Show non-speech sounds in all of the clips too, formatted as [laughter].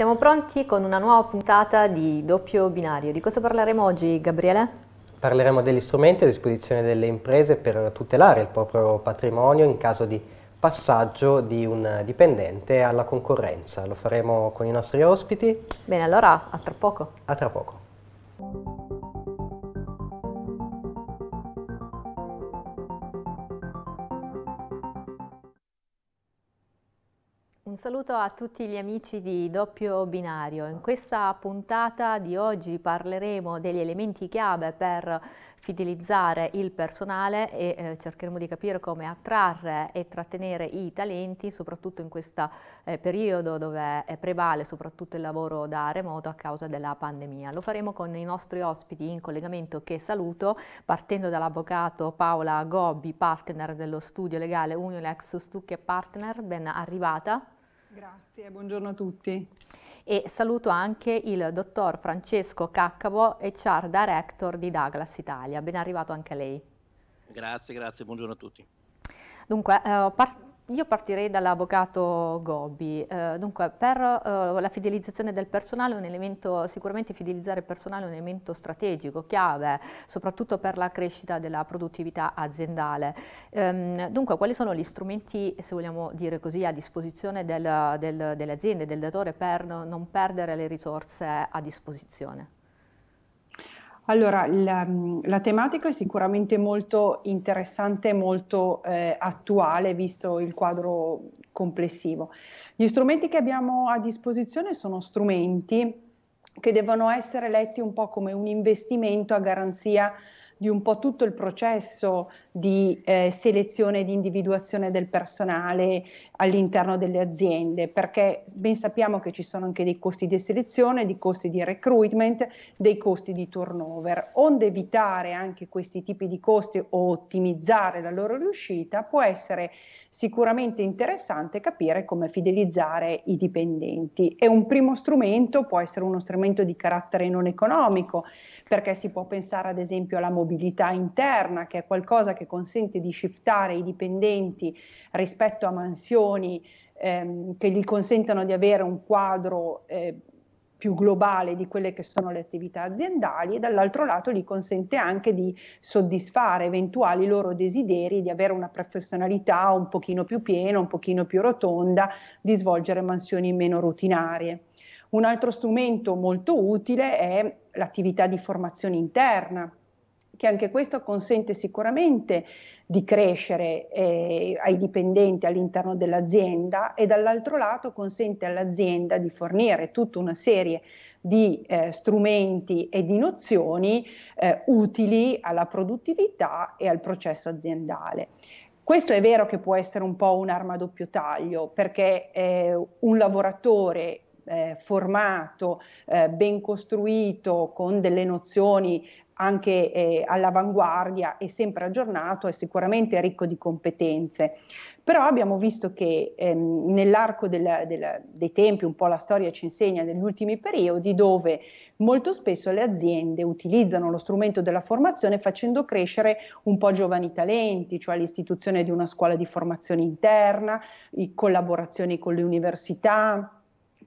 Siamo pronti con una nuova puntata di doppio binario. Di cosa parleremo oggi, Gabriele? Parleremo degli strumenti a disposizione delle imprese per tutelare il proprio patrimonio in caso di passaggio di un dipendente alla concorrenza. Lo faremo con i nostri ospiti. Bene, allora a tra poco. A tra poco. saluto a tutti gli amici di Doppio Binario. In questa puntata di oggi parleremo degli elementi chiave per fidelizzare il personale e eh, cercheremo di capire come attrarre e trattenere i talenti, soprattutto in questo eh, periodo dove prevale soprattutto il lavoro da remoto a causa della pandemia. Lo faremo con i nostri ospiti in collegamento che saluto, partendo dall'avvocato Paola Gobbi, partner dello studio legale Unilex Stucchi e Partner, ben arrivata. Grazie, buongiorno a tutti. E saluto anche il dottor Francesco Caccavo, HR Director di Douglas Italia. Ben arrivato anche a lei. Grazie, grazie, buongiorno a tutti. Dunque, eh, partiamo io partirei dall'avvocato Gobbi. Eh, dunque, per eh, la fidelizzazione del personale, un elemento, sicuramente fidelizzare il personale è un elemento strategico, chiave, soprattutto per la crescita della produttività aziendale. Ehm, dunque, quali sono gli strumenti, se vogliamo dire così, a disposizione del, del, delle aziende, del datore per non perdere le risorse a disposizione? Allora, la, mm, la, tematica è sicuramente molto interessante e molto eh, attuale visto il quadro complessivo. Gli strumenti che abbiamo a disposizione sono strumenti che devono essere letti un po' come un investimento a garanzia di un po' tutto il processo di eh, selezione e di individuazione del personale all'interno delle aziende, perché ben sappiamo che ci sono anche dei costi di selezione, dei costi di recruitment, dei costi di turnover. Onde evitare anche questi tipi di costi o ottimizzare la loro riuscita, può essere sicuramente interessante capire come fidelizzare i dipendenti. E un primo strumento può essere uno strumento di carattere non economico, perché si può pensare ad esempio alla mobilità interna, che è qualcosa che che consente di shiftare i dipendenti rispetto a mansioni ehm, che gli consentano di avere un quadro eh, più globale di quelle che sono le attività aziendali e dall'altro lato gli consente anche di soddisfare eventuali loro desideri di avere una professionalità un pochino più piena, un pochino più rotonda, di svolgere mansioni meno rutinarie. Un altro strumento molto utile è l'attività di formazione interna, che anche questo consente sicuramente di crescere eh, ai dipendenti all'interno dell'azienda e dall'altro lato consente all'azienda di fornire tutta una serie di eh, strumenti e di nozioni eh, utili alla produttività e al processo aziendale. Questo è vero che può essere un po' un'arma a doppio taglio perché un lavoratore eh, formato, eh, ben costruito, con delle nozioni anche eh, all'avanguardia e sempre aggiornato è sicuramente ricco di competenze. Però abbiamo visto che ehm, nell'arco del, del, dei tempi, un po' la storia ci insegna negli ultimi periodi, dove molto spesso le aziende utilizzano lo strumento della formazione facendo crescere un po' giovani talenti, cioè l'istituzione di una scuola di formazione interna, collaborazioni con le università,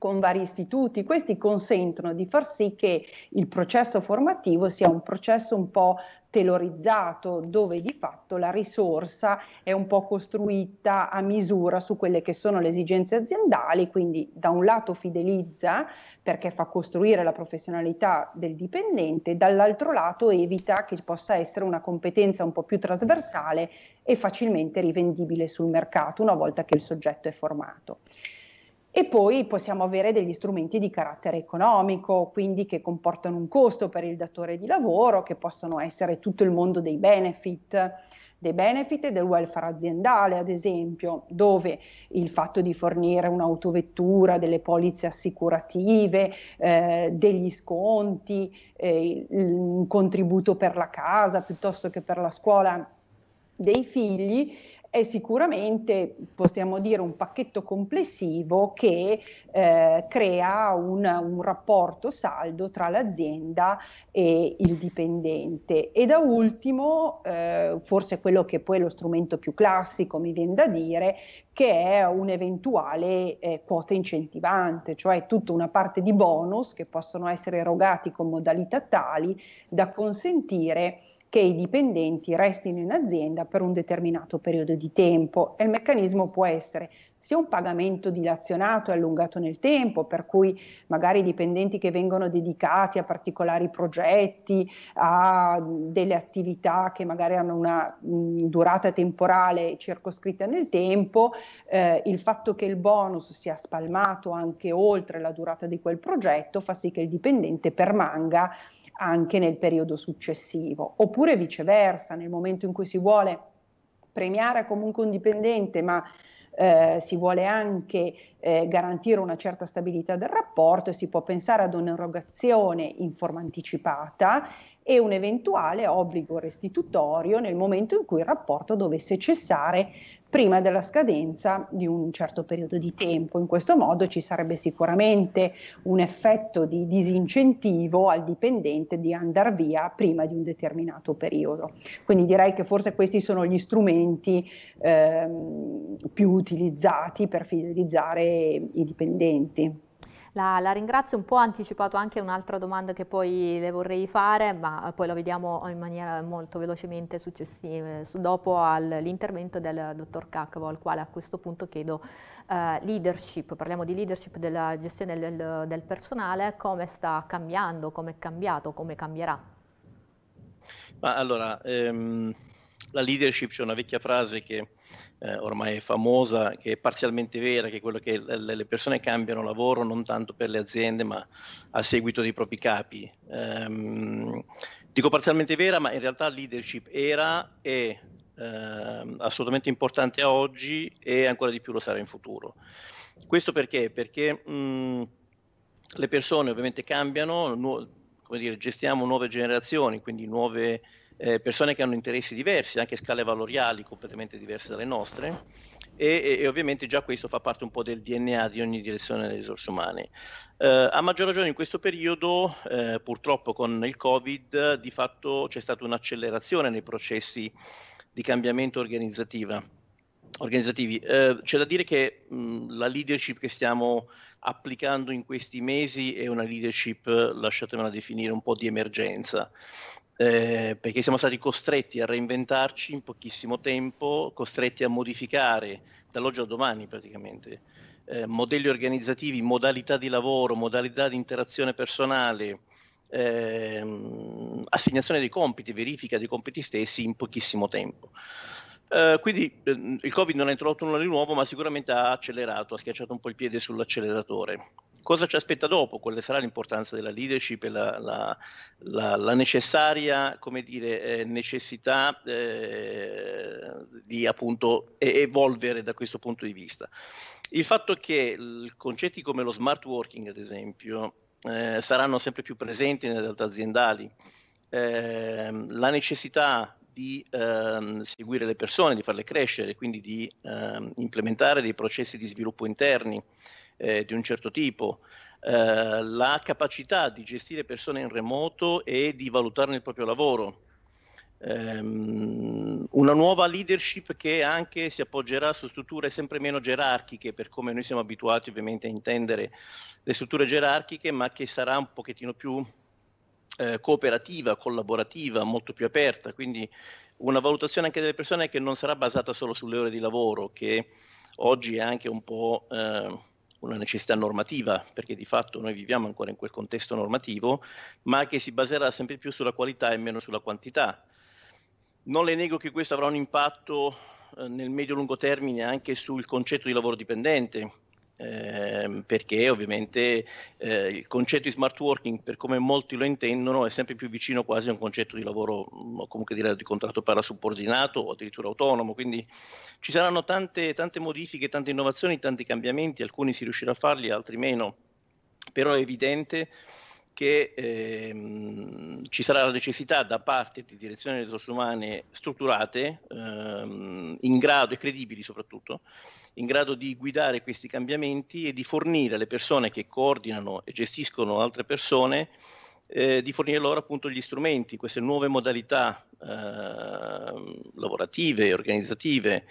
con vari istituti, questi consentono di far sì che il processo formativo sia un processo un po' telorizzato, dove di fatto la risorsa è un po' costruita a misura su quelle che sono le esigenze aziendali, quindi da un lato fidelizza perché fa costruire la professionalità del dipendente, dall'altro lato evita che possa essere una competenza un po' più trasversale e facilmente rivendibile sul mercato una volta che il soggetto è formato. E poi possiamo avere degli strumenti di carattere economico, quindi che comportano un costo per il datore di lavoro, che possono essere tutto il mondo dei benefit, dei benefit del welfare aziendale, ad esempio, dove il fatto di fornire un'autovettura, delle polizze assicurative, eh, degli sconti, eh, un contributo per la casa piuttosto che per la scuola dei figli è sicuramente, possiamo dire, un pacchetto complessivo che eh, crea un, un, rapporto saldo tra l'azienda e il dipendente. E da ultimo, eh, forse quello che poi è lo strumento più classico, mi viene da dire, che è un'eventuale eh, quota incentivante, cioè tutta una parte di bonus che possono essere erogati con modalità tali da consentire che i dipendenti restino in azienda per un determinato periodo di tempo e il meccanismo può essere sia un pagamento dilazionato e allungato nel tempo, per cui magari i dipendenti che vengono dedicati a particolari progetti, a delle attività che magari hanno una mh, durata temporale circoscritta nel tempo, eh, il fatto che il bonus sia spalmato anche oltre la durata di quel progetto fa sì che il dipendente permanga anche nel periodo successivo, oppure viceversa, nel momento in cui si vuole premiare comunque un dipendente, ma eh, si vuole anche eh, garantire una certa stabilità del rapporto si può pensare ad un'erogazione in forma anticipata e un eventuale obbligo restitutorio nel momento in cui il rapporto dovesse cessare prima della scadenza di un certo periodo di tempo. In questo modo ci sarebbe sicuramente un effetto di disincentivo al dipendente di andare via prima di un determinato periodo. Quindi direi che forse questi sono gli strumenti eh, più utilizzati per fidelizzare i dipendenti. La, la ringrazio, un po' anticipato anche un'altra domanda che poi le vorrei fare, ma poi la vediamo in maniera molto velocemente successiva, dopo all'intervento del dottor Cacavo, al quale a questo punto chiedo eh, leadership, parliamo di leadership della gestione del, del personale, come sta cambiando, come è cambiato, come cambierà? Ma allora, ehm, la leadership c'è una vecchia frase che eh, ormai famosa, che è parzialmente vera, che è quello che le persone cambiano lavoro non tanto per le aziende, ma a seguito dei propri capi. Ehm, dico parzialmente vera, ma in realtà leadership era e eh, assolutamente importante oggi e ancora di più lo sarà in futuro. Questo perché? Perché mh, mm, le persone ovviamente cambiano, nu- come dire, gestiamo nuove generazioni, quindi nuove eh, persone che hanno interessi diversi, anche scale valoriali completamente diverse dalle nostre. E, e, ovviamente già questo fa parte un po' del DNA di ogni direzione delle risorse umane. Eh, a maggior ragione in questo periodo, eh, purtroppo con il Covid, di fatto c'è stata un'accelerazione nei processi di cambiamento organizzativi. Eh, c'è da dire che mh, la leadership che stiamo applicando in questi mesi è una leadership, lasciatemela definire, un po' di emergenza. Eh, perché siamo stati costretti a reinventarci in pochissimo tempo, costretti a modificare dall'oggi al domani praticamente eh, modelli organizzativi, modalità di lavoro, modalità di interazione personale, ehm, assegnazione dei compiti, verifica dei compiti stessi in pochissimo tempo. Eh, quindi eh, il Covid non ha introdotto nulla di nuovo, ma sicuramente ha accelerato, ha schiacciato un po' il piede sull'acceleratore. Cosa ci aspetta dopo? Quale sarà l'importanza della leadership e la, la, la, la necessaria dire, eh, necessità eh, di appunto, evolvere da questo punto di vista. Il fatto che concetti come lo smart working, ad esempio, eh, saranno sempre più presenti nelle realtà aziendali, eh, la necessità di ehm, seguire le persone, di farle crescere, quindi di ehm, implementare dei processi di sviluppo interni eh, di un certo tipo, eh, la capacità di gestire persone in remoto e di valutarne il proprio lavoro, ehm, una nuova leadership che anche si appoggerà su strutture sempre meno gerarchiche, per come noi siamo abituati ovviamente a intendere le strutture gerarchiche, ma che sarà un pochettino più eh, cooperativa, collaborativa, molto più aperta, quindi una valutazione anche delle persone che non sarà basata solo sulle ore di lavoro, che oggi è anche un po' eh, una necessità normativa, perché di fatto noi viviamo ancora in quel contesto normativo, ma che si baserà sempre più sulla qualità e meno sulla quantità. Non le nego che questo avrà un impatto eh, nel medio-lungo termine anche sul concetto di lavoro dipendente, eh, perché ovviamente eh, il concetto di smart working, per come molti lo intendono, è sempre più vicino quasi a un concetto di lavoro, mm, o comunque direi di contratto parasubordinato o addirittura autonomo. Quindi ci saranno tante, tante modifiche, tante innovazioni, tanti cambiamenti, alcuni si riuscirà a farli, altri meno, però è evidente che ehm, ci sarà la necessità da parte di direzioni retrosumane strutturate, ehm, in grado e credibili soprattutto, in grado di guidare questi cambiamenti e di fornire alle persone che coordinano e gestiscono altre persone, eh, di fornire loro appunto gli strumenti, queste nuove modalità eh, lavorative, organizzative,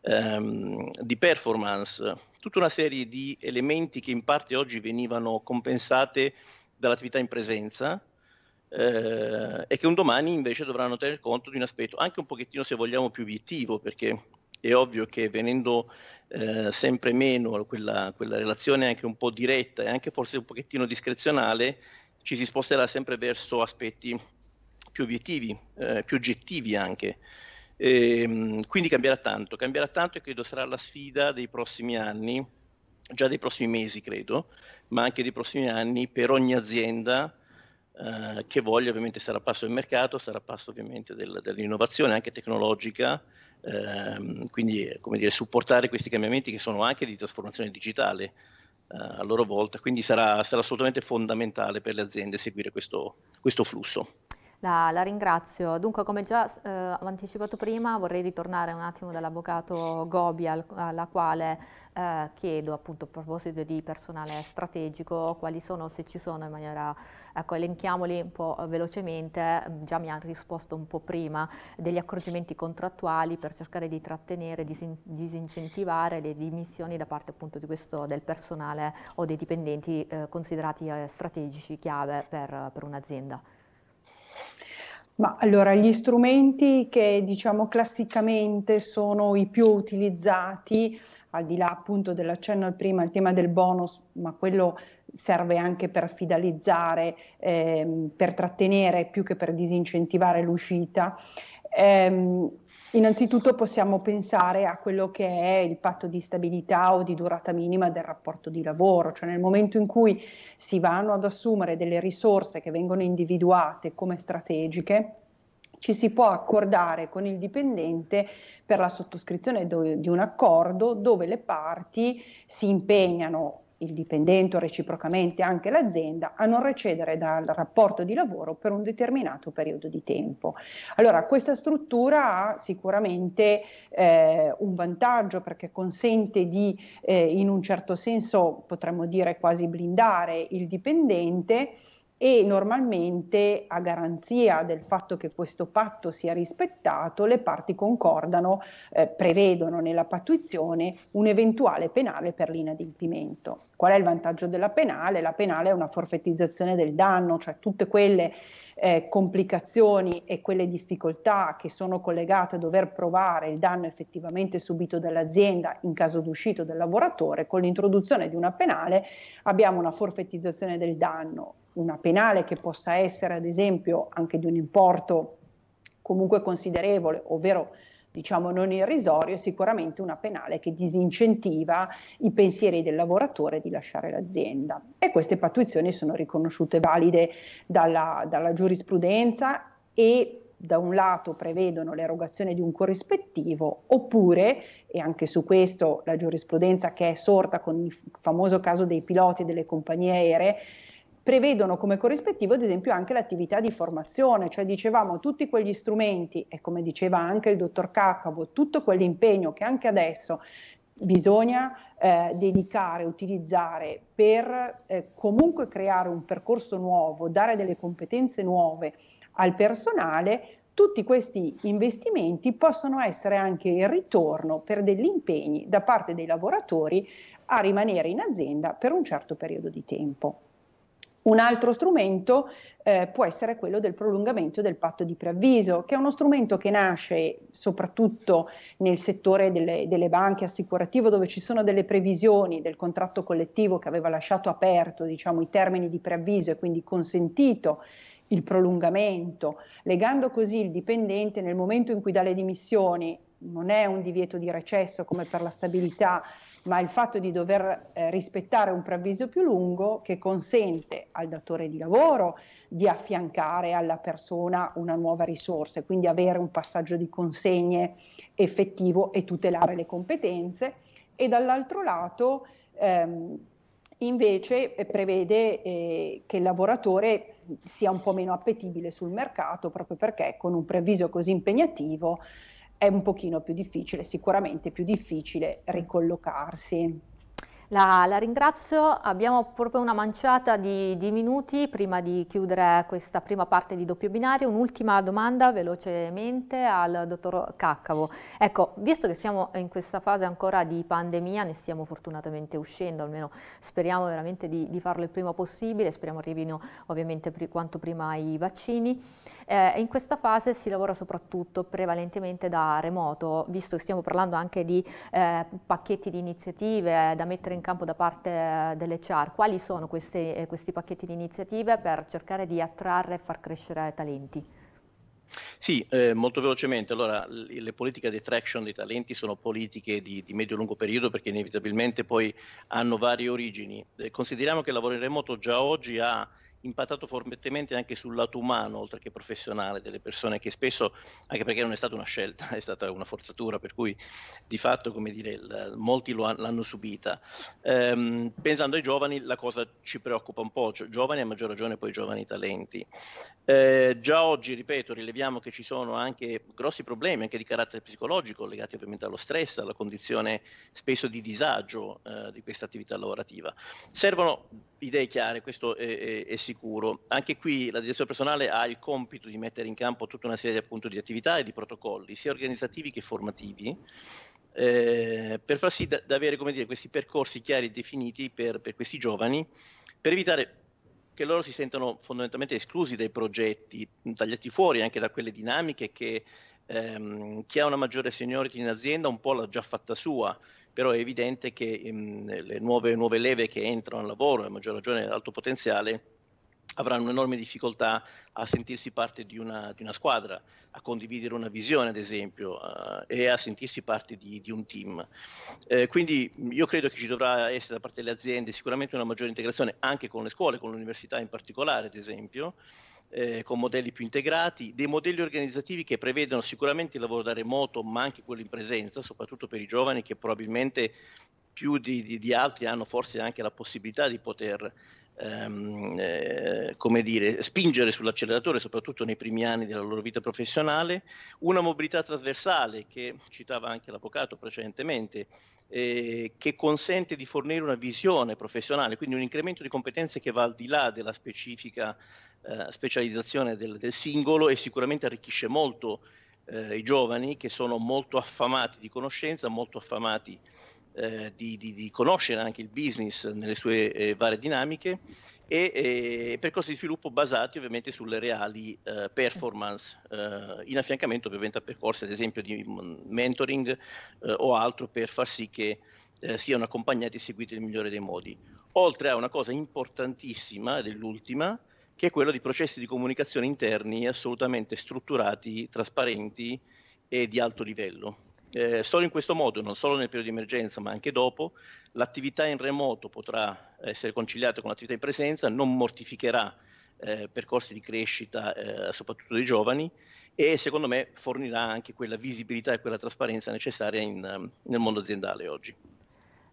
ehm, di performance, tutta una serie di elementi che in parte oggi venivano compensate dall'attività in presenza eh, e che un domani invece dovranno tenere conto di un aspetto anche un pochettino se vogliamo più obiettivo perché è ovvio che venendo eh, sempre meno quella, quella relazione anche un po' diretta e anche forse un pochettino discrezionale ci si sposterà sempre verso aspetti più obiettivi, eh, più oggettivi anche. E, ehm, quindi cambierà tanto, cambierà tanto e credo sarà la sfida dei prossimi anni già dei prossimi mesi, credo, ma anche dei prossimi anni per ogni azienda eh, che voglia ovviamente stare a passo del mercato, stare a passo ovviamente del, dell'innovazione anche tecnologica, ehm, quindi eh, come dire, supportare questi cambiamenti che sono anche di trasformazione digitale eh, a loro volta, quindi sarà, sarà, assolutamente fondamentale per le aziende seguire questo, questo flusso. La, la ringrazio. Dunque, come già eh, anticipato prima, vorrei ritornare un attimo dall'avvocato Gobi, al, alla quale eh, chiedo appunto a proposito di personale strategico quali sono, se ci sono in maniera, ecco, elenchiamoli un po' eh, velocemente, già mi ha risposto un po' prima, degli accorgimenti contrattuali per cercare di trattenere, disin disincentivare le dimissioni da parte appunto di questo, del personale o dei dipendenti eh, considerati eh, strategici chiave per, per un'azienda. Ma allora gli strumenti che diciamo classicamente sono i più utilizzati, al di là appunto dell'accenno al prima, il tema del bonus, ma quello serve anche per fidelizzare, ehm, per trattenere più che per disincentivare l'uscita. Ehm, Innanzitutto possiamo pensare a quello che è il patto di stabilità o di durata minima del rapporto di lavoro, cioè nel momento in cui si vanno ad assumere delle risorse che vengono individuate come strategiche, ci si può accordare con il dipendente per la sottoscrizione do, di un accordo dove le parti si impegnano il dipendente o reciprocamente anche l'azienda a non recedere dal rapporto di lavoro per un determinato periodo di tempo. Allora questa struttura ha sicuramente eh, un vantaggio perché consente di eh, in un certo senso potremmo dire quasi blindare il dipendente e normalmente a garanzia del fatto che questo patto sia rispettato le parti concordano, eh, prevedono nella pattuizione un eventuale penale per l'inadempimento. Qual è il vantaggio della penale? La penale è una forfettizzazione del danno, cioè tutte quelle eh, complicazioni e quelle difficoltà che sono collegate a dover provare il danno effettivamente subito dall'azienda in caso d'uscito del lavoratore, con l'introduzione di una penale abbiamo una forfettizzazione del danno una penale che possa essere ad esempio anche di un importo comunque considerevole, ovvero diciamo non irrisorio, è sicuramente una penale che disincentiva i pensieri del lavoratore di lasciare l'azienda. E queste pattuizioni sono riconosciute valide dalla, dalla giurisprudenza e da un lato prevedono l'erogazione di un corrispettivo, oppure, e anche su questo la giurisprudenza che è sorta con il famoso caso dei piloti delle compagnie aeree, prevedono come corrispettivo ad esempio anche l'attività di formazione, cioè dicevamo tutti quegli strumenti e come diceva anche il dottor Caccavo, tutto quell'impegno che anche adesso bisogna eh, dedicare, utilizzare per eh, comunque creare un percorso nuovo, dare delle competenze nuove al personale, tutti questi investimenti possono essere anche il ritorno per degli impegni da parte dei lavoratori a rimanere in azienda per un certo periodo di tempo. Un altro strumento eh, può essere quello del prolungamento del patto di preavviso, che è uno strumento che nasce soprattutto nel settore delle, delle banche assicurative, dove ci sono delle previsioni del contratto collettivo che aveva lasciato aperto diciamo, i termini di preavviso e quindi consentito il prolungamento, legando così il dipendente nel momento in cui dà le dimissioni, non è un divieto di recesso come per la stabilità, ma il fatto di dover eh, rispettare un preavviso più lungo che consente al datore di lavoro di affiancare alla persona una nuova risorsa e quindi avere un passaggio di consegne effettivo e tutelare le competenze e dall'altro lato ehm, invece eh, prevede eh, che il lavoratore sia un po' meno appetibile sul mercato proprio perché con un preavviso così impegnativo è un pochino più difficile, sicuramente più difficile ricollocarsi. La, la, ringrazio, abbiamo proprio una manciata di, di, minuti prima di chiudere questa prima parte di doppio binario. Un'ultima domanda velocemente al dottor Caccavo. Ecco, visto che siamo in questa fase ancora di pandemia, ne stiamo fortunatamente uscendo, almeno speriamo veramente di, di farlo il prima possibile, speriamo arrivino ovviamente pri, quanto prima i vaccini. Eh, in questa fase si lavora soprattutto prevalentemente da remoto, visto che stiamo parlando anche di eh, pacchetti di iniziative da mettere mettere in campo da parte eh, delle CHAR? Quali sono questi, eh, questi pacchetti di iniziative per cercare di attrarre e far crescere talenti? Sì, eh, molto velocemente. Allora, le politiche di attraction dei talenti sono politiche di, di medio-lungo periodo perché inevitabilmente poi hanno varie origini. Eh, consideriamo che il lavoro in remoto già oggi ha impattato fortemente anche sul lato umano, oltre che professionale, delle persone che spesso, anche perché non è stata una scelta, [laughs] è stata una forzatura, per cui di fatto, come dire, l- molti lo han- l'hanno subita. Ehm, pensando ai giovani, la cosa ci preoccupa un po', cioè, giovani a maggior ragione poi giovani talenti. Ehm, già oggi, ripeto, rileviamo che ci sono anche grossi problemi, anche di carattere psicologico, legati ovviamente allo stress, alla condizione spesso di disagio eh, di questa attività lavorativa. Servono idee chiare, questo è, è, è sicuro sicuro. Anche qui la direzione personale ha il compito di mettere in campo tutta una serie appunto, di attività e di protocolli, sia organizzativi che formativi, eh, per far sì di da avere dire, questi percorsi chiari e definiti per, per questi giovani, per evitare che loro si sentano fondamentalmente esclusi dai progetti, tagliati fuori anche da quelle dinamiche che ehm, chi ha una maggiore seniority in azienda un po' l'ha già fatta sua, però è evidente che ehm, le nuove, nuove, leve che entrano al lavoro, a maggior ragione l'alto potenziale, avranno un'enorme difficoltà a sentirsi parte di una, di una, squadra, a condividere una visione, ad esempio, uh, e a sentirsi parte di, di un team. Eh, quindi io credo che ci dovrà essere da parte delle aziende sicuramente una maggiore integrazione anche con le scuole, con l'università in particolare, ad esempio. Eh, con modelli più integrati, dei modelli organizzativi che prevedono sicuramente il lavoro da remoto, ma anche quello in presenza, soprattutto per i giovani che probabilmente più di, di, di altri hanno forse anche la possibilità di poter ehm, eh, come dire, spingere sull'acceleratore, soprattutto nei primi anni della loro vita professionale, una mobilità trasversale che citava anche l'avvocato precedentemente, eh, che consente di fornire una visione professionale, quindi un incremento di competenze che va al di là della specifica eh, specializzazione del, del singolo e sicuramente arricchisce molto eh, i giovani che sono molto affamati di conoscenza, molto affamati eh, eh, di, di, di, conoscere anche il business nelle sue eh, varie dinamiche e eh, percorsi di sviluppo basati ovviamente sulle reali eh, performance, eh, in affiancamento ovviamente a percorsi ad esempio di mm, mentoring o altro per far sì che siano accompagnati e seguiti nel migliore dei modi. Oltre a una cosa importantissima ed è l'ultima, che è quella di processi di comunicazione interni assolutamente strutturati, trasparenti e di alto livello. Eh, solo in questo modo, non solo nel periodo di emergenza, ma anche dopo, l'attività in remoto potrà essere conciliata con l'attività in presenza, non mortificherà eh, percorsi di crescita, eh, soprattutto dei giovani, e secondo me fornirà anche quella visibilità e quella trasparenza necessaria in, nel mondo aziendale oggi.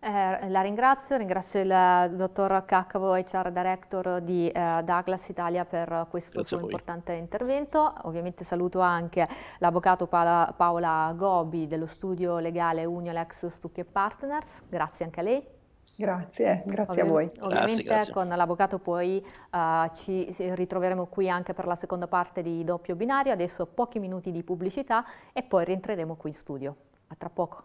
Eh, la ringrazio, ringrazio il eh, dottor Caccavo, HR Director di eh, Douglas Italia per questo Grazie suo importante intervento. Ovviamente saluto anche l'avvocato Paola, Paola Gobi dello studio legale Uniolex Stucchi Partners. Grazie anche a lei. Grazie, grazie Ovvi a voi. Ovviamente grazie, grazie. con l'avvocato poi uh, ci ritroveremo qui anche per la seconda parte di doppio binario, adesso pochi minuti di pubblicità e poi rientreremo qui in studio. A tra poco.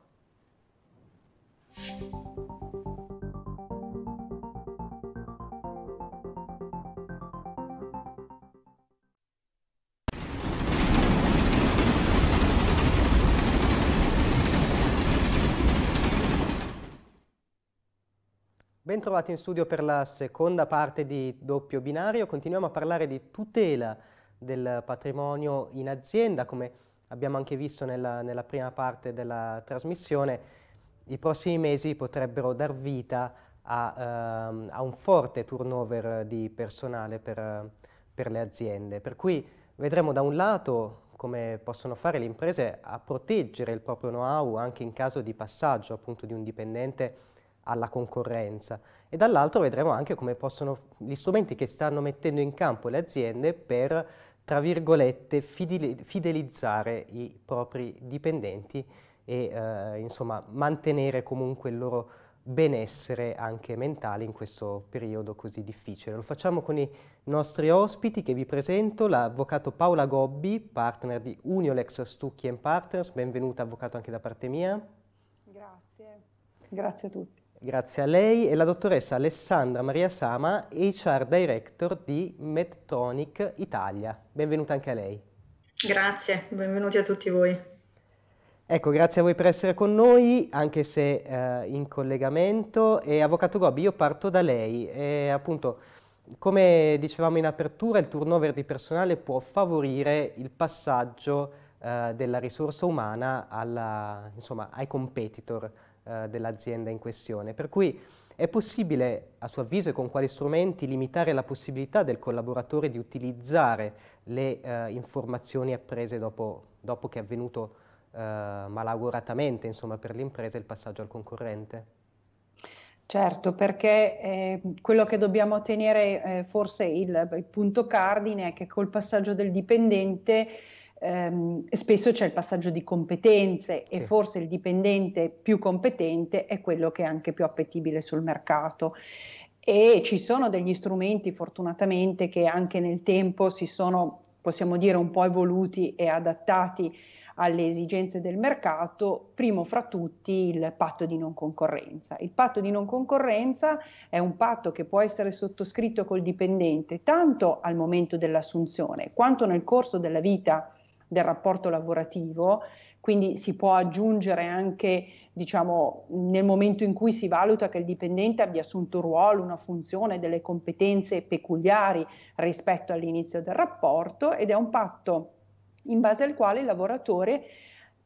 Bentrovati in studio per la seconda parte di Doppio Binario. Continuiamo a parlare di tutela del patrimonio in azienda, come abbiamo anche visto nella, nella prima parte della trasmissione i prossimi mesi potrebbero dar vita a, uh, a un forte turnover di personale per, per, le aziende. Per cui vedremo da un lato come possono fare le imprese a proteggere il proprio know-how anche in caso di passaggio appunto di un dipendente alla concorrenza e dall'altro vedremo anche come possono gli strumenti che stanno mettendo in campo le aziende per tra virgolette fidelizzare i propri dipendenti e eh, insomma, mantenere comunque il loro benessere anche mentale in questo periodo così difficile. Lo facciamo con i nostri ospiti che vi presento, l'avvocato Paola Gobbi, partner di Uniolex Stucchi Partners, benvenuta avvocato anche da parte mia. Grazie, grazie a tutti. Grazie a lei e la dottoressa Alessandra Maria Sama, HR Director di Medtronic Italia. Benvenuta anche a lei. Grazie, benvenuti a tutti voi. Ecco, grazie a voi per essere con noi, anche se eh, in collegamento. E, Avvocato Gobbi, io parto da lei. E, appunto, come dicevamo in apertura, il turnover di personale può favorire il passaggio eh, della risorsa umana alla, insomma, ai competitor eh, dell'azienda in questione. Per cui è possibile, a suo avviso e con quali strumenti, limitare la possibilità del collaboratore di utilizzare le eh, informazioni apprese dopo, dopo che è avvenuto il eh, malauguratamente insomma, per l'impresa il passaggio al concorrente. Certo, perché eh, quello che dobbiamo tenere eh, forse il, il, punto cardine è che col passaggio del dipendente ehm, spesso c'è il passaggio di competenze sì. e forse il dipendente più competente è quello che è anche più appetibile sul mercato. E ci sono degli strumenti fortunatamente che anche nel tempo si sono, possiamo dire, un po' evoluti e adattati alle esigenze del mercato, primo fra tutti il patto di non concorrenza. Il patto di non concorrenza è un patto che può essere sottoscritto col dipendente tanto al momento dell'assunzione quanto nel corso della vita del rapporto lavorativo, quindi si può aggiungere anche diciamo, nel momento in cui si valuta che il dipendente abbia assunto un ruolo, una funzione, delle competenze peculiari rispetto all'inizio del rapporto ed è un patto in base al quale il lavoratore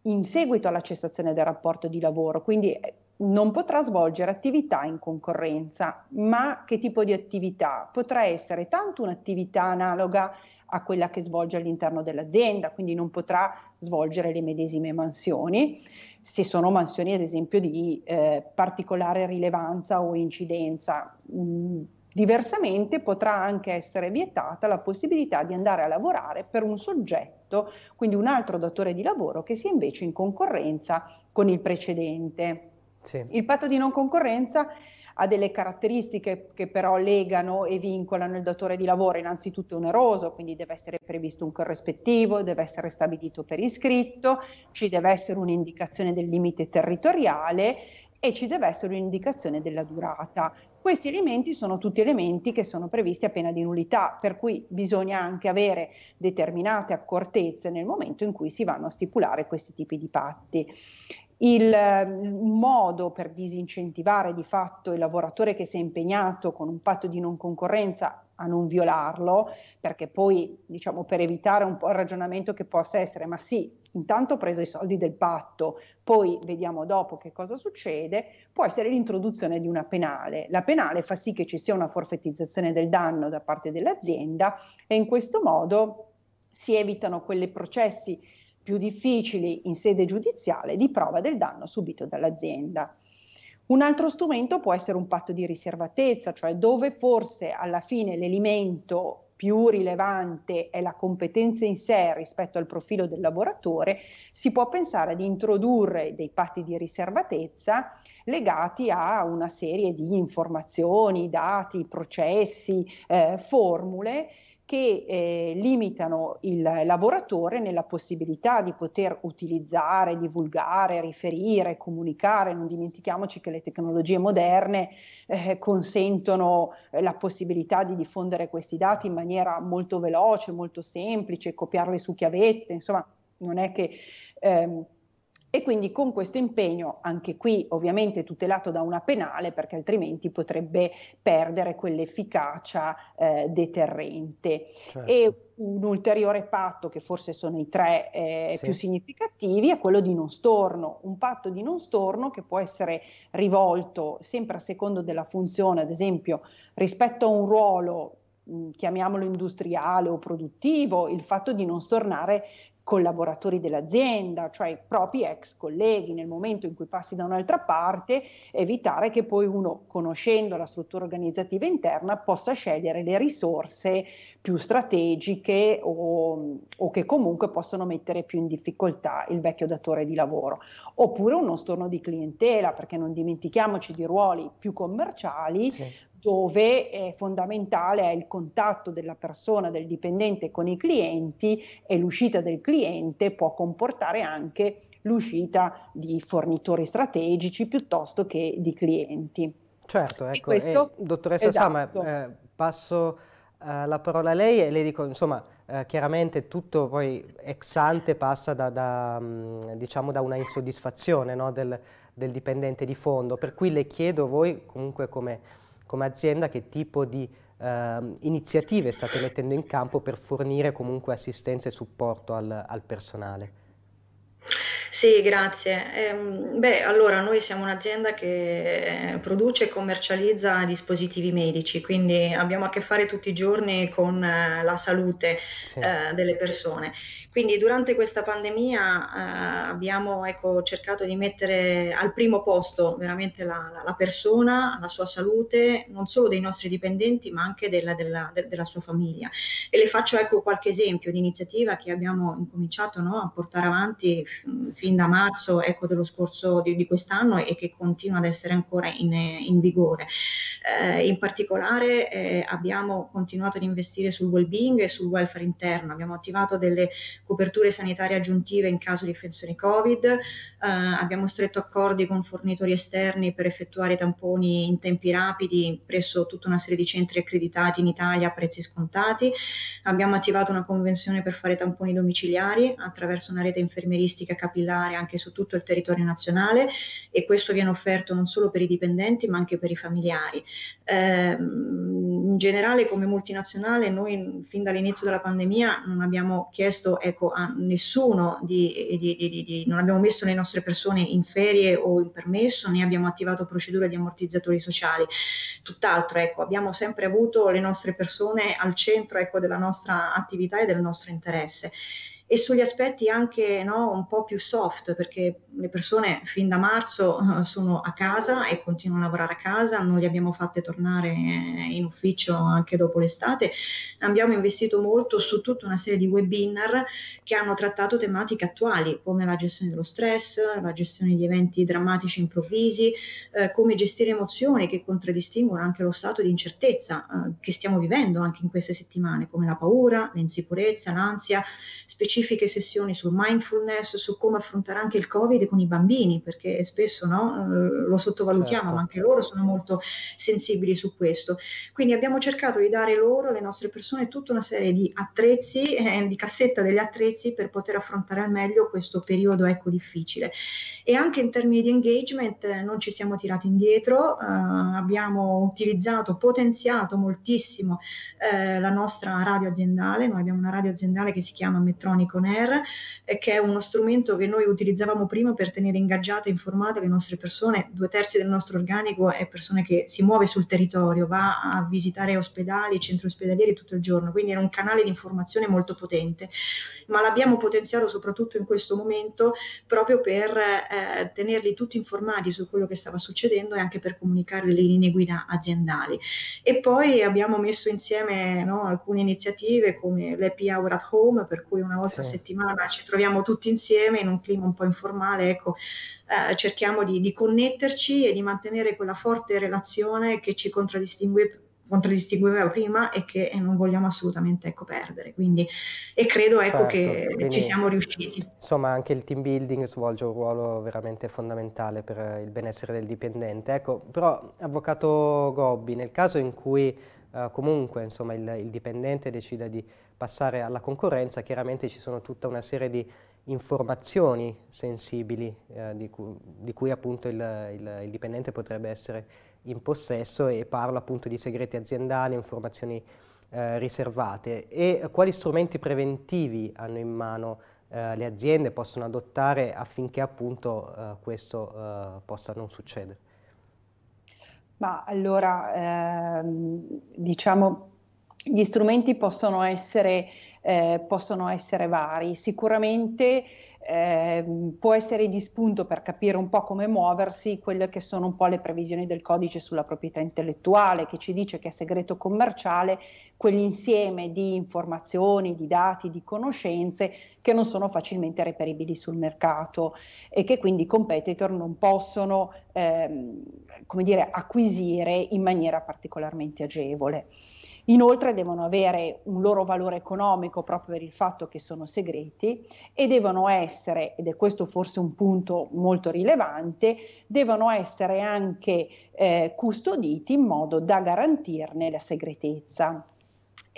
in seguito alla cessazione del rapporto di lavoro, quindi eh, non potrà svolgere attività in concorrenza, ma che tipo di attività? Potrà essere tanto un'attività analoga a quella che svolge all'interno dell'azienda, quindi non potrà svolgere le medesime mansioni, se sono mansioni ad esempio di eh, particolare rilevanza o incidenza. Mh, mm, Diversamente potrà anche essere vietata la possibilità di andare a lavorare per un soggetto, quindi un altro datore di lavoro che sia invece in concorrenza con il precedente. Sì. Il patto di non concorrenza ha delle caratteristiche che però legano e vincolano il datore di lavoro, innanzitutto oneroso, quindi deve essere previsto un corrispettivo, deve essere stabilito per iscritto, ci deve essere un'indicazione del limite territoriale e ci deve essere un'indicazione della durata. Questi elementi sono tutti elementi che sono previsti a pena di nullità, per cui bisogna anche avere determinate accortezze nel momento in cui si vanno a stipulare questi tipi di patti. Il modo per disincentivare di fatto il lavoratore che si è impegnato con un patto di non concorrenza a non violarlo, perché poi, diciamo, per evitare un po' il ragionamento che possa essere, ma sì, intanto ho preso i soldi del patto, poi vediamo dopo che cosa succede, può essere l'introduzione di una penale. La penale fa sì che ci sia una forfettizzazione del danno da parte dell'azienda e in questo modo si evitano quei processi più difficili in sede giudiziale di prova del danno subito dall'azienda. Un altro strumento può essere un patto di riservatezza, cioè dove forse alla fine l'elemento più rilevante è la competenza in sé rispetto al profilo del lavoratore, si può pensare di introdurre dei patti di riservatezza legati a una serie di informazioni, dati, processi, eh, formule che eh, limitano il lavoratore nella possibilità di poter utilizzare, divulgare, riferire, comunicare. Non dimentichiamoci che le tecnologie moderne eh, consentono eh, la possibilità di diffondere questi dati in maniera molto veloce, molto semplice, copiarli su chiavette, insomma non è che... Ehm, e quindi con questo impegno, anche qui ovviamente tutelato da una penale, perché altrimenti potrebbe perdere quell'efficacia eh, deterrente. Certo. E un ulteriore patto, che forse sono i tre eh, sì. più significativi, è quello di non storno, un patto di non storno che può essere rivolto sempre a secondo della funzione, ad esempio rispetto a un ruolo chiamiamolo industriale o produttivo, il fatto di non stornare collaboratori dell'azienda, cioè i propri ex colleghi, nel momento in cui passi da un'altra parte, evitare che poi uno, conoscendo la struttura organizzativa interna, possa scegliere le risorse più strategiche o, o che comunque possono mettere più in difficoltà il vecchio datore di lavoro. Oppure uno storno di clientela, perché non dimentichiamoci di ruoli più commerciali, sì dove è fondamentale è il contatto della persona, del dipendente con i clienti e l'uscita del cliente può comportare anche l'uscita di fornitori strategici piuttosto che di clienti. Certo, ecco, questo, e, dottoressa esatto. Sama, eh, passo eh, la parola a lei e le dico, insomma, eh, chiaramente tutto poi ex ante passa da, da, mm, diciamo, da una insoddisfazione no, del, del dipendente di fondo, per cui le chiedo voi comunque come come azienda che tipo di eh, iniziative state mettendo in campo per fornire comunque assistenza e supporto al, al personale? Sì, grazie. Ehm, beh, allora noi siamo un'azienda che eh, produce e commercializza dispositivi medici, quindi abbiamo a che fare tutti i giorni con eh, la salute sì. eh, delle persone. Quindi durante questa pandemia eh, abbiamo ecco, cercato di mettere al primo posto veramente la, la, la, persona, la sua salute, non solo dei nostri dipendenti, ma anche della, della, de, della sua famiglia. E le faccio ecco, qualche esempio di iniziativa che abbiamo incominciato no, a portare avanti fin da marzo ecco, dello scorso di, di quest'anno e che continua ad essere ancora in, in vigore. Eh, in particolare eh, abbiamo continuato ad investire sul well-being e sul welfare interno, abbiamo attivato delle coperture sanitarie aggiuntive in caso di infezioni Covid, eh, abbiamo stretto accordi con fornitori esterni per effettuare tamponi in tempi rapidi presso tutta una serie di centri accreditati in Italia a prezzi scontati, abbiamo attivato una convenzione per fare tamponi domiciliari attraverso una rete infermieristica capillare anche su tutto il territorio nazionale e questo viene offerto non solo per i dipendenti ma anche per i familiari. Eh, in generale come multinazionale noi fin dall'inizio della pandemia non abbiamo chiesto ecco, a nessuno di, di, di, di, non abbiamo messo le nostre persone in ferie o in permesso né abbiamo attivato procedure di ammortizzatori sociali tutt'altro ecco, abbiamo sempre avuto le nostre persone al centro ecco, della nostra attività e del nostro interesse e sugli aspetti anche no, un po' più soft, perché le persone fin da marzo eh, sono a casa e continuano a lavorare a casa, non li abbiamo fatte tornare eh, in ufficio anche dopo l'estate, abbiamo investito molto su tutta una serie di webinar che hanno trattato tematiche attuali come la gestione dello stress, la gestione di eventi drammatici improvvisi, eh, come gestire emozioni che contraddistinguono anche lo stato di incertezza eh, che stiamo vivendo anche in queste settimane, come la paura, l'insicurezza, l'ansia, specificamente specifiche sessioni sul mindfulness, su come affrontare anche il Covid con i bambini, perché spesso no, eh, lo sottovalutiamo, certo. ma anche loro sono molto sensibili su questo. Quindi abbiamo cercato di dare loro, alle nostre persone, tutta una serie di attrezzi, [laughs] eh, di cassetta degli attrezzi per poter affrontare al meglio questo periodo ecco, difficile. E anche in termini di engagement eh, non ci siamo tirati indietro, eh, abbiamo utilizzato, potenziato moltissimo eh, la nostra radio aziendale, noi abbiamo una radio aziendale che si chiama Metronic Nikon eh, che è uno strumento che noi utilizzavamo prima per tenere ingaggiate e informate le nostre persone. Due terzi del nostro organico è persone che si muove sul territorio, va a visitare ospedali, centri ospedalieri tutto il giorno, quindi era un canale di informazione molto potente, ma l'abbiamo potenziato soprattutto in questo momento proprio per eh, tenerli tutti informati su quello che stava succedendo e anche per comunicare le linee guida aziendali. E poi abbiamo messo insieme no, alcune iniziative come l'Happy Hour at Home, per cui una volta questa sì. settimana ci troviamo tutti insieme in un clima un po' informale, ecco, eh, cerchiamo di, di connetterci e di mantenere quella forte relazione che ci contraddistingue contraddistingueva prima e che eh, non vogliamo assolutamente ecco, perdere. Quindi, e credo ecco, certo, che quindi, ci siamo riusciti. Insomma, anche il team building svolge un ruolo veramente fondamentale per il benessere del dipendente. Ecco, però, Avvocato Gobbi, nel caso in cui eh, comunque insomma, il, il dipendente decida di passare alla concorrenza, chiaramente ci sono tutta una serie di informazioni sensibili eh, di, cui, di, cui, appunto il, il, il, dipendente potrebbe essere in possesso e parlo appunto di segreti aziendali, informazioni eh, riservate e quali strumenti preventivi hanno in mano eh, le aziende possono adottare affinché appunto eh, questo eh, possa non succedere. Ma allora, ehm, diciamo gli strumenti possono essere, eh, possono essere vari, sicuramente eh, può essere di spunto per capire un po' come muoversi quelle che sono un po' le previsioni del codice sulla proprietà intellettuale che ci dice che è segreto commerciale quell'insieme di informazioni, di dati, di conoscenze che non sono facilmente reperibili sul mercato e che quindi i competitor non possono ehm, come dire, acquisire in maniera particolarmente agevole. Inoltre devono avere un loro valore economico proprio per il fatto che sono segreti e devono essere, ed è questo forse un punto molto rilevante, devono essere anche eh, custoditi in modo da garantirne la segretezza.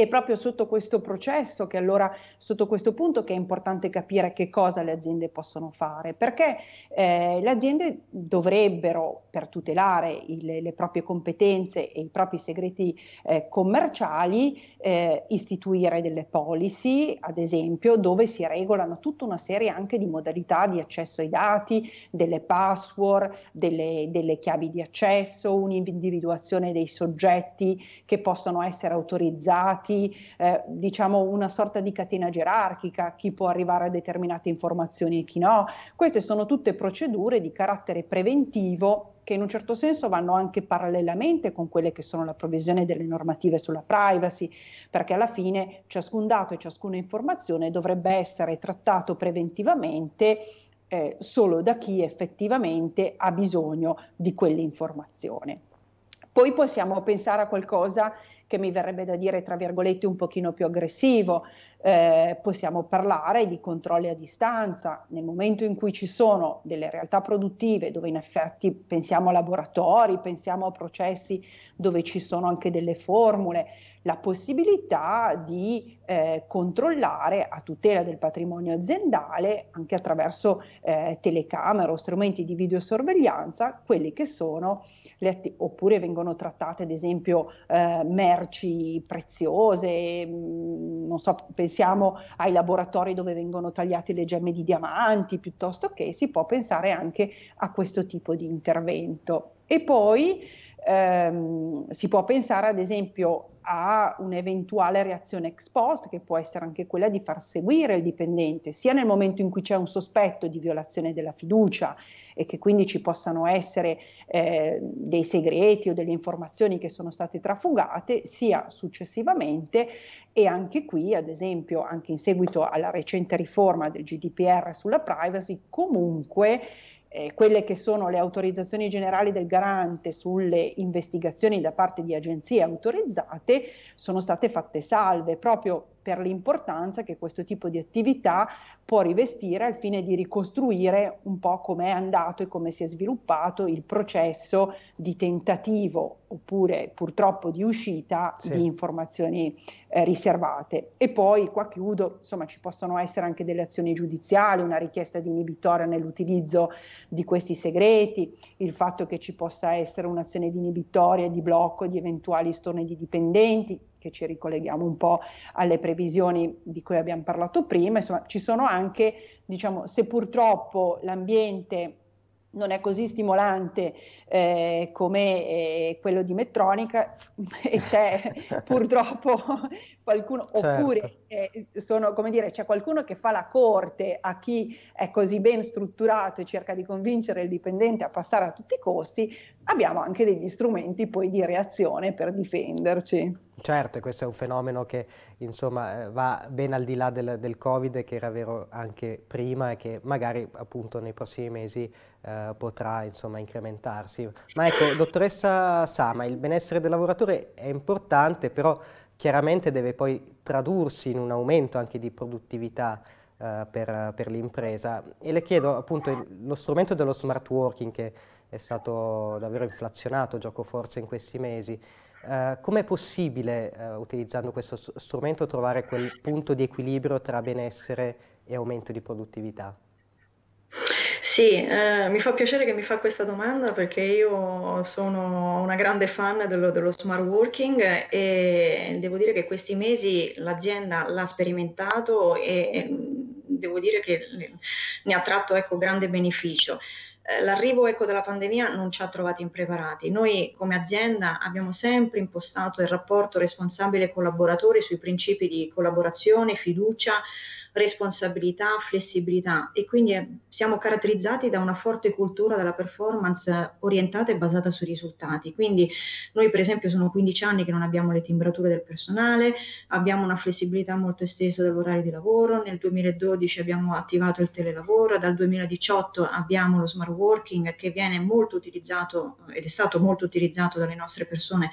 È proprio sotto questo processo che allora, sotto questo punto, che è importante capire che cosa le aziende possono fare, perché eh, le aziende dovrebbero, per tutelare il, le proprie competenze e i propri segreti eh, commerciali, eh, istituire delle policy, ad esempio, dove si regolano tutta una serie anche di modalità di accesso ai dati, delle password, delle, delle chiavi di accesso, un'individuazione dei soggetti che possono essere autorizzati stati eh, diciamo una sorta di catena gerarchica, chi può arrivare a determinate informazioni e chi no. Queste sono tutte procedure di carattere preventivo che in un certo senso vanno anche parallelamente con quelle che sono la provisione delle normative sulla privacy, perché alla fine ciascun dato e ciascuna informazione dovrebbe essere trattato preventivamente eh, solo da chi effettivamente ha bisogno di quell'informazione. Poi possiamo pensare a qualcosa che mi verrebbe da dire tra virgolette un pochino più aggressivo, eh, possiamo parlare di controlli a distanza, nel momento in cui ci sono delle realtà produttive dove in effetti pensiamo a laboratori, pensiamo a processi dove ci sono anche delle formule, la possibilità di eh, controllare a tutela del patrimonio aziendale anche attraverso eh, telecamere o strumenti di videosorveglianza quelli che sono le atti- oppure vengono trattate ad esempio eh, merci preziose, mh, mm, non so, pensiamo pensiamo ai laboratori dove vengono tagliate le gemme di diamanti, piuttosto che si può pensare anche a questo tipo di intervento. E poi ehm, si può pensare ad esempio a un'eventuale reazione ex post, che può essere anche quella di far seguire il dipendente, sia nel momento in cui c'è un sospetto di violazione della fiducia e che quindi ci possano essere eh, dei segreti o delle informazioni che sono state trafugate, sia successivamente e anche qui, ad esempio, anche in seguito alla recente riforma del GDPR sulla privacy, comunque eh, quelle che sono le autorizzazioni generali del garante sulle investigazioni da parte di agenzie autorizzate sono state fatte salve proprio per l'importanza che questo tipo di attività può rivestire al fine di ricostruire un po' come è andato e come si è sviluppato il processo di tentativo oppure purtroppo di uscita sì. di informazioni eh, riservate. E poi qua chiudo, insomma ci possono essere anche delle azioni giudiziali, una richiesta di inibitoria nell'utilizzo di questi segreti, il fatto che ci possa essere un'azione di inibitoria, di blocco di eventuali storni di dipendenti, che ci ricolleghiamo un po' alle previsioni di cui abbiamo parlato prima, insomma ci sono anche, diciamo, se purtroppo l'ambiente non è così stimolante eh, come eh, quello di Metronica [laughs] e c'è [laughs] purtroppo qualcuno, certo. oppure eh, sono, come dire, c'è qualcuno che fa la corte a chi è così ben strutturato e cerca di convincere il dipendente a passare a tutti i costi, abbiamo anche degli strumenti poi di reazione per difenderci. Certo, questo è un fenomeno che insomma eh, va ben al di là del, del Covid che era vero anche prima e che magari appunto nei prossimi mesi eh, potrà insomma incrementarsi. Ma ecco, dottoressa Sama, il benessere del lavoratore è importante, però chiaramente deve poi tradursi in un aumento anche di produttività eh, per, per l'impresa. E le chiedo appunto il, lo strumento dello smart working che è stato davvero inflazionato, gioco forza in questi mesi, Uh, Com'è possibile, uh, utilizzando questo strumento, trovare quel punto di equilibrio tra benessere e aumento di produttività? Sì, eh, mi fa piacere che mi fa questa domanda perché io sono una grande fan dello, dello, smart working e devo dire che questi mesi l'azienda l'ha sperimentato e devo dire che ne ha tratto ecco, grande beneficio. Eh, l'arrivo ecco, della pandemia non ci ha trovati impreparati. Noi come azienda abbiamo sempre impostato il rapporto responsabile collaboratore sui principi di collaborazione, fiducia, responsabilità, flessibilità e quindi eh, siamo caratterizzati da una forte cultura della performance orientata e basata sui risultati. Quindi noi per esempio sono 15 anni che non abbiamo le timbrature del personale, abbiamo una flessibilità molto estesa dell'orario di lavoro, nel 2012 abbiamo attivato il telelavoro, dal 2018 abbiamo lo smart working che viene molto utilizzato eh, ed è stato molto utilizzato dalle nostre persone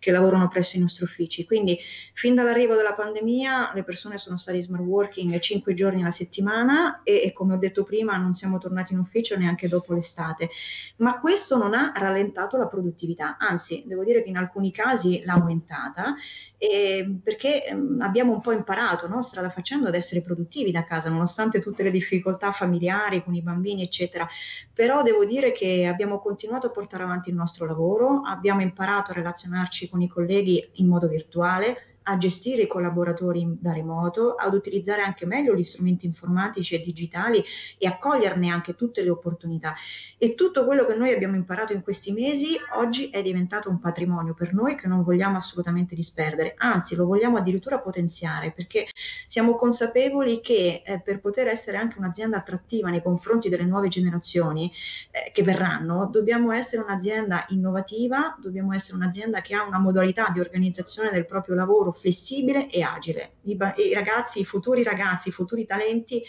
che lavorano presso i nostri uffici. Quindi fin dall'arrivo della pandemia le persone sono state smart working eh, cinque giorni alla settimana e, e come ho detto prima non siamo tornati in ufficio neanche dopo l'estate, ma questo non ha rallentato la produttività, anzi devo dire che in alcuni casi l'ha aumentata eh, perché ehm, abbiamo un po' imparato no, strada facendo ad essere produttivi da casa nonostante tutte le difficoltà familiari con i bambini eccetera, però devo dire che abbiamo continuato a portare avanti il nostro lavoro, abbiamo imparato a relazionarci con i colleghi in modo virtuale, a gestire i collaboratori da remoto, ad utilizzare anche meglio gli strumenti informatici e digitali e a coglierne anche tutte le opportunità. E tutto quello che noi abbiamo imparato in questi mesi oggi è diventato un patrimonio per noi che non vogliamo assolutamente disperdere, anzi lo vogliamo addirittura potenziare perché siamo consapevoli che eh, per poter essere anche un'azienda attrattiva nei confronti delle nuove generazioni eh, che verranno, dobbiamo essere un'azienda innovativa, dobbiamo essere un'azienda che ha una modalità di organizzazione del proprio lavoro flessibile e agile. I, i ragazzi, i futuri ragazzi, i futuri talenti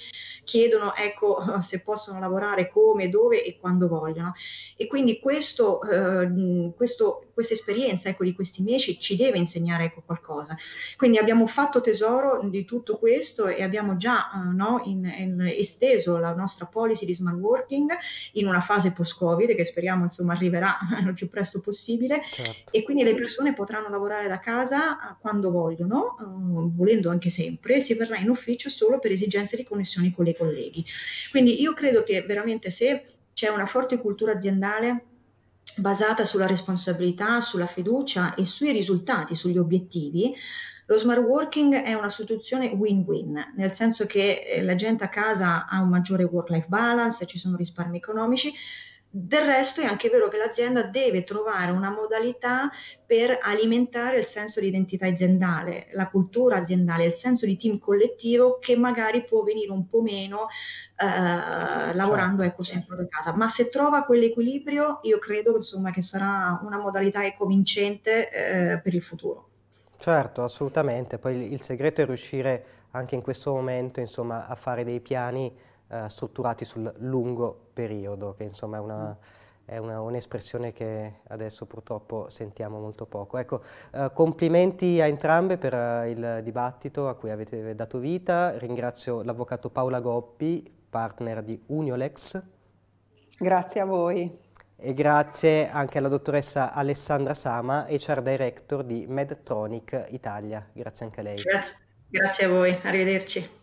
chiedono ecco, [laughs] se possono lavorare come, dove e quando vogliono. E quindi questo, eh, questo, questa esperienza ecco, di questi mesi ci deve insegnare ecco, qualcosa. Quindi abbiamo fatto tesoro di tutto questo e abbiamo già eh, no, in, in esteso la nostra policy di smart working in una fase post-Covid che speriamo insomma, arriverà il [laughs] più presto possibile certo. e quindi le persone potranno lavorare da casa eh, quando vogliono vogliono, eh, volendo anche sempre, si verrà in ufficio solo per esigenze di connessione con i colleghi. Quindi io credo che veramente se c'è una forte cultura aziendale basata sulla responsabilità, sulla fiducia e sui risultati, sugli obiettivi, lo smart working è una soluzione win-win, nel senso che eh, la gente a casa ha un maggiore work-life balance, ci sono risparmi economici, del resto è anche vero che l'azienda deve trovare una modalità per alimentare il senso di identità aziendale, la cultura aziendale, il senso di team collettivo che magari può venire un po' meno eh, lavorando certo. ecco sempre da casa. Ma se trova quell'equilibrio io credo insomma, che sarà una modalità ecovincente eh, per il futuro. Certo, assolutamente. Poi il segreto è riuscire anche in questo momento insomma, a fare dei piani eh, strutturati sul lungo periodo, che insomma è una... Mm è un'espressione che adesso purtroppo sentiamo molto poco. Ecco, eh, complimenti a entrambe per eh, il dibattito a cui avete dato vita, ringrazio l'avvocato Paola Goppi, partner di Uniolex. Grazie a voi. E grazie anche alla dottoressa Alessandra Sama, HR Director di Medtronic Italia. Grazie anche a lei. Grazie, grazie a voi, arrivederci.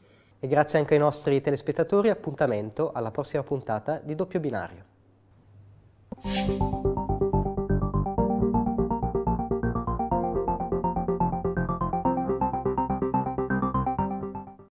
E grazie anche ai nostri telespettatori, appuntamento alla prossima puntata di Doppio Binario.